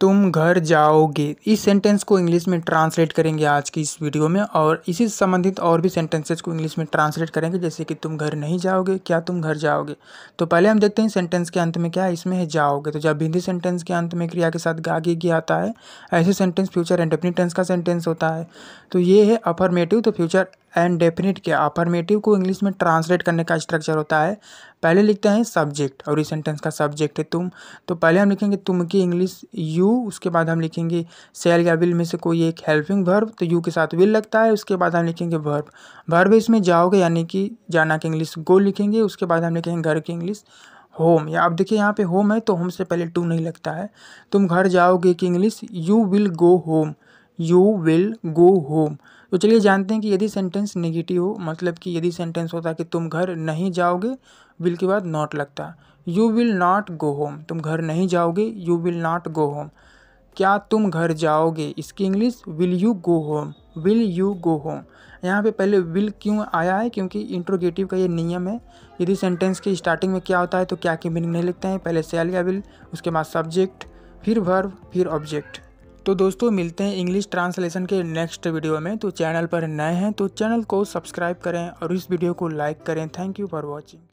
तुम घर जाओगे इस सेंटेंस को इंग्लिश में ट्रांसलेट करेंगे आज की इस वीडियो में और इसी से संबंधित और भी सेंटेंसेस को इंग्लिश में ट्रांसलेट करेंगे जैसे कि तुम घर नहीं जाओगे क्या तुम घर जाओगे तो पहले हम देखते हैं सेंटेंस के अंत में क्या है इसमें है जाओगे तो जब हिंदी सेंटेंस के अंत में क्रिया के साथ गागे गी आता है ऐसे सेंटेंस फ्यूचर एंड का सेंटेंस होता है तो ये है अफर्मेटिव तो फ्यूचर एंड डेफिनेट क्या अफर्मेटिव को इंग्लिश में ट्रांसलेट करने का स्ट्रक्चर होता है पहले लिखते हैं सब्जेक्ट और इस सेंटेंस का सब्जेक्ट है तुम तो पहले हम लिखेंगे तुम की इंग्लिश यू उसके बाद हम लिखेंगे सेल या विल में से कोई एक हेल्पिंग वर्ब तो यू के साथ विल लगता है उसके बाद हम लिखेंगे वर्ब वर्ब इसमें जाओगे यानी कि जाना की इंग्लिश गो लिखेंगे उसके बाद हम लिखेंगे घर की इंग्लिश होम या आप देखिए यहाँ पे होम है तो होम से पहले टू नहीं लगता है तुम घर जाओगे कि English you will go home you will go home तो चलिए जानते हैं कि यदि सेंटेंस नेगेटिव हो मतलब कि यदि सेंटेंस होता है कि तुम घर नहीं जाओगे विल के बाद नॉट लगता you will not go home तुम घर नहीं जाओगे you will not go home क्या तुम घर जाओगे इसकी English will you go home will you go home यहाँ पे पहले विल क्यों आया है क्योंकि इंट्रोगेटिव का ये नियम है यदि सेंटेंस के स्टार्टिंग में क्या होता है तो क्या की मीनिंग नहीं लिखते हैं पहले सेल या विल उसके बाद सब्जेक्ट फिर वर्ब फिर ऑब्जेक्ट तो दोस्तों मिलते हैं इंग्लिश ट्रांसलेशन के नेक्स्ट वीडियो में तो चैनल पर नए हैं तो चैनल को सब्सक्राइब करें और इस वीडियो को लाइक करें थैंक यू फॉर वॉचिंग